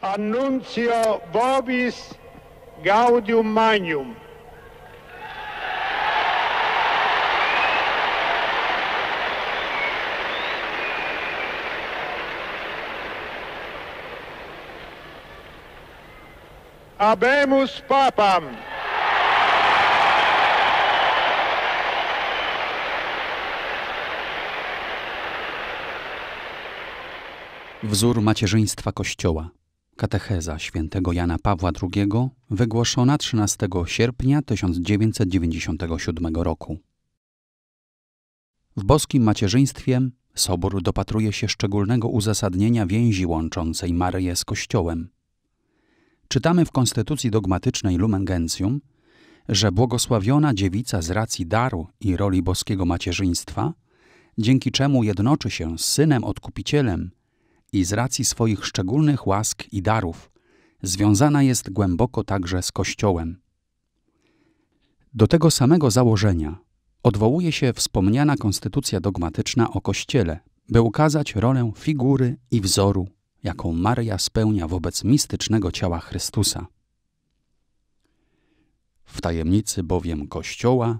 Annuncio vobis gaudium magnum. Abemus Papam. Wzór macierzyństwa Kościoła. Katecheza świętego Jana Pawła II wygłoszona 13 sierpnia 1997 roku. W boskim macierzyństwie Sobór dopatruje się szczególnego uzasadnienia więzi łączącej Maryję z Kościołem. Czytamy w Konstytucji Dogmatycznej Lumen Gentium, że błogosławiona dziewica z racji daru i roli boskiego macierzyństwa, dzięki czemu jednoczy się z Synem Odkupicielem – i z racji swoich szczególnych łask i darów związana jest głęboko także z Kościołem. Do tego samego założenia odwołuje się wspomniana konstytucja dogmatyczna o Kościele, by ukazać rolę figury i wzoru, jaką Maria spełnia wobec mistycznego ciała Chrystusa. W tajemnicy bowiem Kościoła,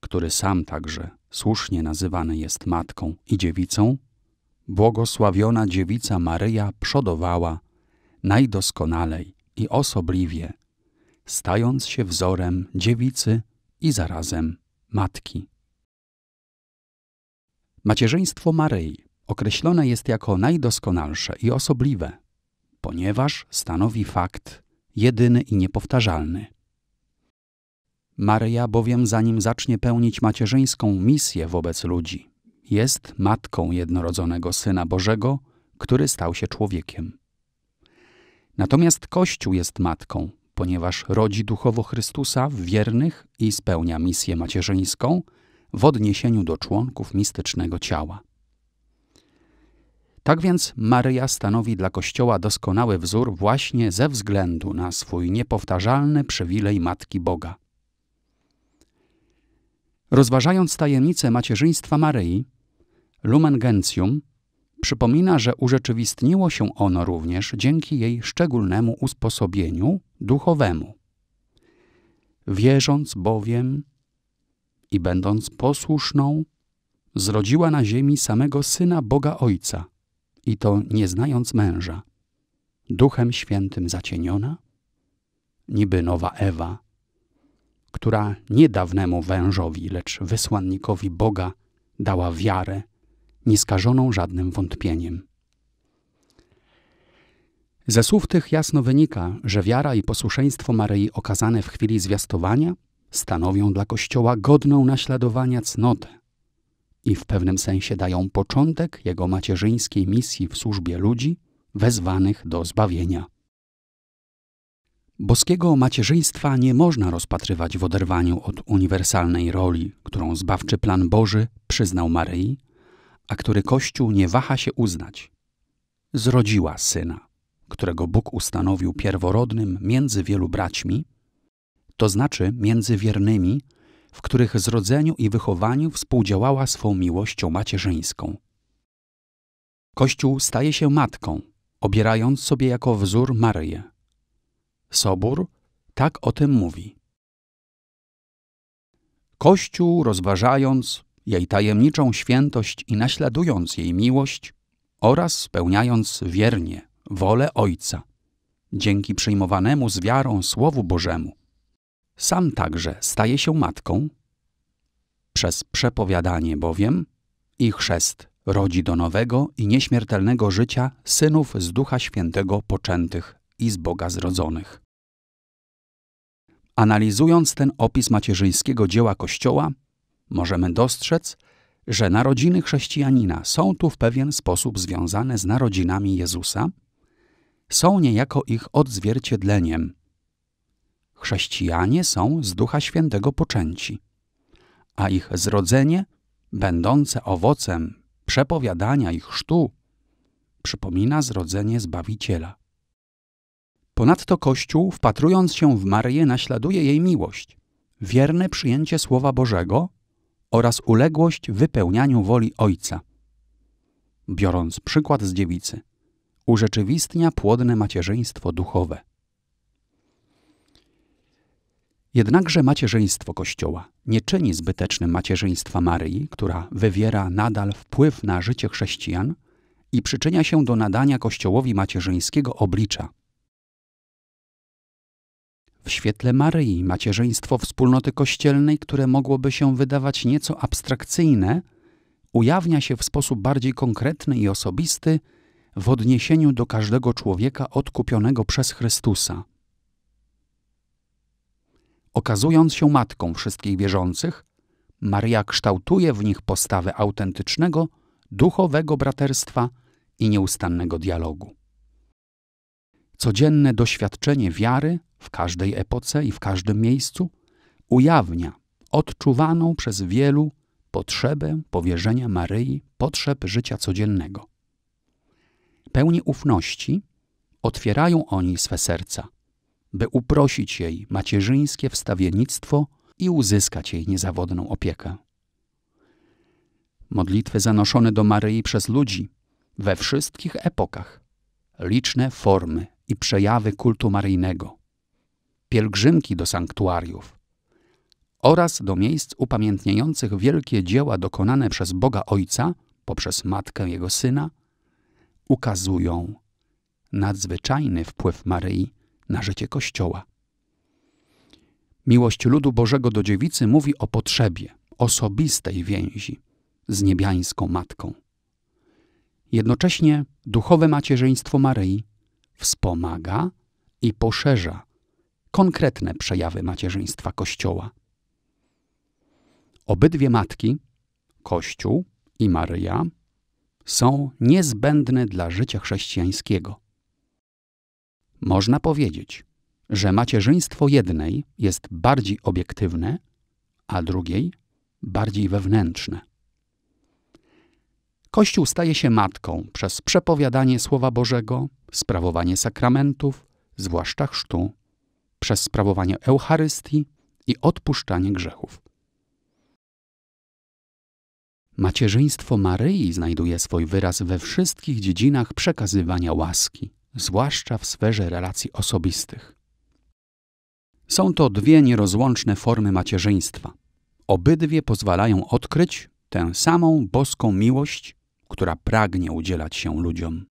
który sam także słusznie nazywany jest matką i dziewicą, błogosławiona dziewica Maryja przodowała najdoskonalej i osobliwie, stając się wzorem dziewicy i zarazem matki. Macierzyństwo Maryi określone jest jako najdoskonalsze i osobliwe, ponieważ stanowi fakt jedyny i niepowtarzalny. Maryja bowiem zanim zacznie pełnić macierzyńską misję wobec ludzi, jest matką jednorodzonego Syna Bożego, który stał się człowiekiem. Natomiast Kościół jest matką, ponieważ rodzi duchowo Chrystusa w wiernych i spełnia misję macierzyńską w odniesieniu do członków mistycznego ciała. Tak więc Maryja stanowi dla Kościoła doskonały wzór właśnie ze względu na swój niepowtarzalny przywilej Matki Boga. Rozważając tajemnicę macierzyństwa Maryi, Lumen Gentium przypomina, że urzeczywistniło się ono również dzięki jej szczególnemu usposobieniu duchowemu. Wierząc bowiem i będąc posłuszną, zrodziła na ziemi samego Syna Boga Ojca, i to nie znając męża, Duchem Świętym zacieniona, niby nowa Ewa, która niedawnemu wężowi, lecz wysłannikowi Boga dała wiarę, nieskażoną żadnym wątpieniem. Ze słów tych jasno wynika, że wiara i posłuszeństwo Maryi okazane w chwili zwiastowania stanowią dla Kościoła godną naśladowania cnotę i w pewnym sensie dają początek jego macierzyńskiej misji w służbie ludzi wezwanych do zbawienia. Boskiego macierzyństwa nie można rozpatrywać w oderwaniu od uniwersalnej roli, którą zbawczy plan Boży przyznał Maryi a który Kościół nie waha się uznać. Zrodziła syna, którego Bóg ustanowił pierworodnym między wielu braćmi, to znaczy między wiernymi, w których zrodzeniu i wychowaniu współdziałała swą miłością macierzyńską. Kościół staje się matką, obierając sobie jako wzór Maryję. Sobór tak o tym mówi. Kościół, rozważając, jej tajemniczą świętość i naśladując jej miłość oraz spełniając wiernie wolę Ojca, dzięki przyjmowanemu z wiarą Słowu Bożemu. Sam także staje się matką, przez przepowiadanie bowiem i chrzest rodzi do nowego i nieśmiertelnego życia synów z Ducha Świętego poczętych i z Boga zrodzonych. Analizując ten opis macierzyńskiego dzieła Kościoła, możemy dostrzec, że narodziny chrześcijanina są tu w pewien sposób związane z narodzinami Jezusa, są niejako ich odzwierciedleniem. Chrześcijanie są z Ducha Świętego poczęci, a ich zrodzenie, będące owocem przepowiadania ich sztu, przypomina zrodzenie Zbawiciela. Ponadto Kościół, wpatrując się w Maryję, naśladuje jej miłość, wierne przyjęcie Słowa Bożego oraz uległość wypełnianiu woli Ojca. Biorąc przykład z dziewicy, urzeczywistnia płodne macierzyństwo duchowe. Jednakże macierzyństwo Kościoła nie czyni zbytecznym macierzyństwa Maryi, która wywiera nadal wpływ na życie chrześcijan i przyczynia się do nadania Kościołowi macierzyńskiego oblicza – w świetle Maryi macierzyństwo wspólnoty kościelnej, które mogłoby się wydawać nieco abstrakcyjne, ujawnia się w sposób bardziej konkretny i osobisty w odniesieniu do każdego człowieka odkupionego przez Chrystusa. Okazując się matką wszystkich wierzących, Maria kształtuje w nich postawę autentycznego, duchowego braterstwa i nieustannego dialogu. Codzienne doświadczenie wiary w każdej epoce i w każdym miejscu ujawnia odczuwaną przez wielu potrzebę powierzenia Maryi potrzeb życia codziennego. Pełni ufności otwierają oni swe serca, by uprosić jej macierzyńskie wstawiennictwo i uzyskać jej niezawodną opiekę. Modlitwy zanoszone do Maryi przez ludzi we wszystkich epokach, liczne formy i przejawy kultu maryjnego, pielgrzymki do sanktuariów oraz do miejsc upamiętniających wielkie dzieła dokonane przez Boga Ojca poprzez Matkę Jego Syna, ukazują nadzwyczajny wpływ Maryi na życie Kościoła. Miłość ludu Bożego do dziewicy mówi o potrzebie osobistej więzi z niebiańską matką. Jednocześnie duchowe macierzyństwo Maryi wspomaga i poszerza konkretne przejawy macierzyństwa Kościoła. Obydwie matki, Kościół i Maryja, są niezbędne dla życia chrześcijańskiego. Można powiedzieć, że macierzyństwo jednej jest bardziej obiektywne, a drugiej bardziej wewnętrzne. Kościół staje się matką przez przepowiadanie Słowa Bożego, sprawowanie sakramentów, zwłaszcza chrztu, przez sprawowanie Eucharystii i odpuszczanie grzechów. Macierzyństwo Maryi znajduje swój wyraz we wszystkich dziedzinach przekazywania łaski, zwłaszcza w sferze relacji osobistych. Są to dwie nierozłączne formy macierzyństwa. Obydwie pozwalają odkryć tę samą boską miłość która pragnie udzielać się ludziom.